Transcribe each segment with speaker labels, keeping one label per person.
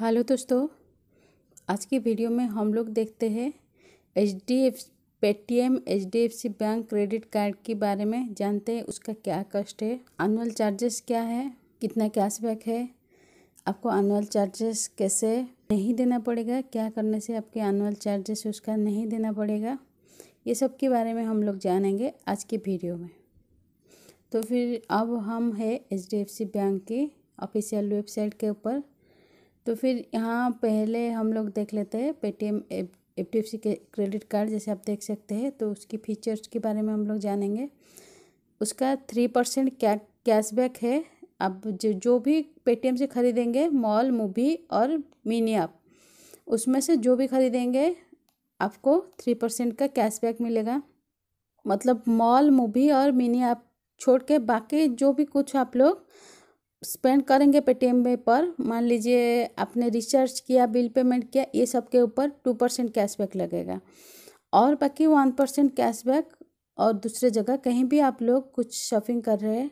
Speaker 1: hello दोस्तों आज की वीडियो में हम लोग देखते हैं H D F Paytm H D F C bank credit card के बारे में जानते हैं उसका क्या कस्ट है एनुअल चार्जेस क्या है कितना कैशबैक है आपको एनुअल चार्जेस कैसे नहीं देना पड़ेगा क्या करने से आपके एनुअल चार्जेस उसका नहीं देना पड़ेगा ये सब के बारे में हम लोग जानेंगे आज की वीडियो में तो फिर अब हम है H D F C bank की ऑफिशियल वेबसाइट के ऊपर तो फिर यहाँ पहले हम लोग देख लेते हैं Paytm F T F C के क्रेडिट कार्ड जैसे आप देख सकते हैं तो उसकी फीचर्स के बारे में हम लोग जानेंगे उसका थ्री परसेंट क्या कैशबैक है आप जो जो भी पेटीएम से ख़रीदेंगे मॉल मूवी और मिनी ऐप उसमें से जो भी ख़रीदेंगे आपको थ्री परसेंट का कैशबैक मिलेगा मतलब मॉल मूवी और मिनी ऐप छोड़ के बाकी जो भी कुछ आप लोग स्पेंड करेंगे पेटीएम पे पर मान लीजिए आपने रिचार्ज किया बिल पेमेंट किया ये सब के ऊपर टू परसेंट कैशबैक लगेगा और बाकी वन परसेंट कैशबैक और दूसरे जगह कहीं भी आप लोग कुछ शॉपिंग कर रहे हैं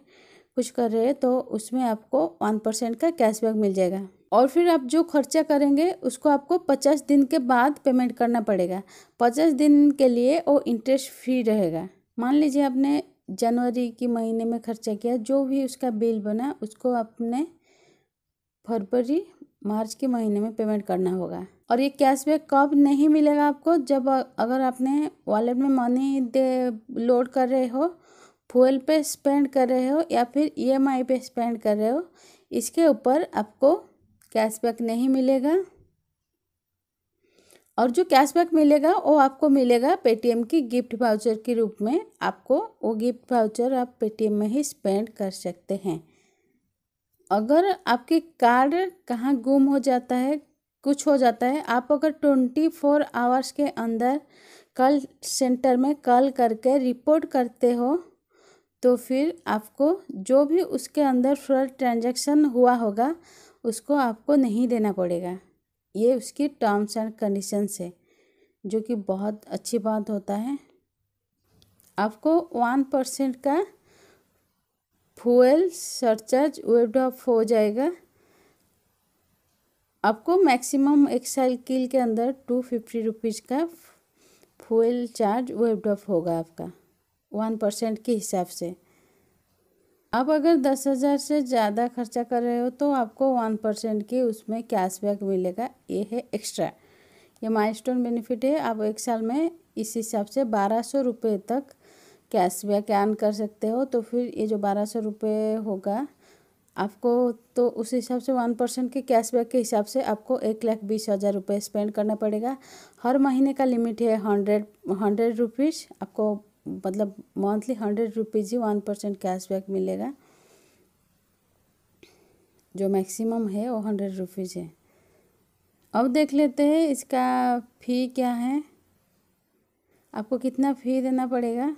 Speaker 1: कुछ कर रहे हैं तो उसमें आपको वन परसेंट का कैशबैक मिल जाएगा और फिर आप जो खर्चा करेंगे उसको आपको पचास दिन के बाद पेमेंट करना पड़ेगा पचास दिन के लिए वो इंटरेस्ट फ्री रहेगा मान लीजिए आपने जनवरी के महीने में खर्चा किया जो भी उसका बिल बना उसको अपने फरवरी मार्च के महीने में पेमेंट करना होगा और ये कैशबैक कब नहीं मिलेगा आपको जब अगर आपने वॉलेट में मनी दे लोड कर रहे हो फ्यूल पे स्पेंड कर रहे हो या फिर ईएमआई पे स्पेंड कर रहे हो इसके ऊपर आपको कैशबैक नहीं मिलेगा और जो कैशबैक मिलेगा वो आपको मिलेगा पेटीएम की गिफ्ट वाउचर के रूप में आपको वो गिफ्ट वाउचर आप पेटीएम में ही स्पेंड कर सकते हैं अगर आपके कार्ड कहाँ गुम हो जाता है कुछ हो जाता है आप अगर ट्वेंटी फोर आवर्स के अंदर कॉल सेंटर में कॉल करके रिपोर्ट करते हो तो फिर आपको जो भी उसके अंदर फ्रॉड ट्रांजैक्शन हुआ होगा उसको आपको नहीं देना पड़ेगा ये उसकी टर्म्स एंड कंडीशंस है जो कि बहुत अच्छी बात होता है आपको वन परसेंट का फ्यूल सरचार्ज वेब ऑफ हो जाएगा आपको मैक्सिमम एक साइकिल के अंदर टू फिफ्टी रुपीज़ का फ्यूल चार्ज वेब ऑफ होगा आपका वन परसेंट के हिसाब से आप अगर दस हज़ार से ज़्यादा खर्चा कर रहे हो तो आपको वन परसेंट की उसमें कैशबैक मिलेगा ये है एक्स्ट्रा ये माइलस्टोन बेनिफिट है आप एक साल में इस हिसाब से बारह सौ रुपये तक कैशबैक ऐन कर सकते हो तो फिर ये जो बारह सौ रुपये होगा आपको तो उस हिसाब से वन परसेंट के कैशबैक के हिसाब से आपको एक लाख बीस हज़ार रुपये स्पेंड करना पड़ेगा हर महीने का लिमिट है हंड्रेड हंड्रेड रुपीज़ आपको मतलब मंथली हंड्रेड रुपीज़ ही वन परसेंट कैशबैक मिलेगा जो मैक्सिमम है वो हंड्रेड रुपीज़ है अब देख लेते हैं इसका फ़ी क्या है आपको कितना फ़ी देना पड़ेगा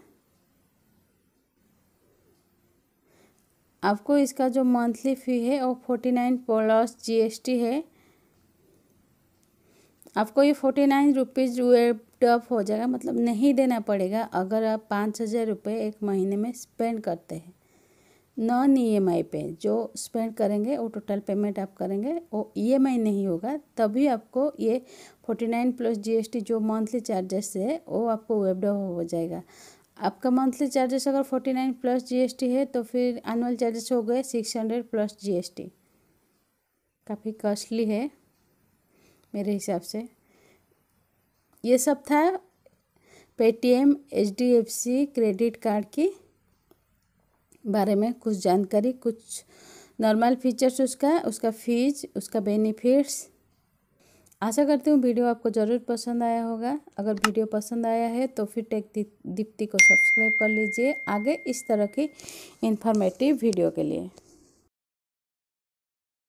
Speaker 1: आपको इसका जो मंथली फ़ी है वो फोर्टी नाइन प्लस जीएसटी है आपको ये फोर्टी नाइन रुपीज़ टफ हो जाएगा मतलब नहीं देना पड़ेगा अगर आप पाँच हज़ार रुपये एक महीने में स्पेंड करते हैं नॉन ई एम आई पे जो स्पेंड करेंगे वो टोटल पेमेंट आप करेंगे वो ई एम आई नहीं होगा तभी आपको ये forty nine plus G S T जो मंथली चार्जेस है वो आपको वेबडा हो जाएगा आपका मंथली चार्जेस अगर फोर्टी नाइन प्लस जीएसटी है तो फिर एनुअल चार्जेस हो गए सिक्स हंड्रेड प्लस जीएसटी काफ़ी कॉस्टली है मेरे हिसाब से ये सब था पेटीएम एचडीएफसी क्रेडिट कार्ड की बारे में कुछ जानकारी कुछ नॉर्मल फीचर्स उसका उसका फीस उसका बेनिफिट्स आशा करती हूँ वीडियो आपको ज़रूर पसंद आया होगा अगर वीडियो पसंद आया है तो फिर टेक दीप्ति को सब्सक्राइब कर लीजिए आगे इस तरह की इन्फॉर्मेटिव वीडियो के लिए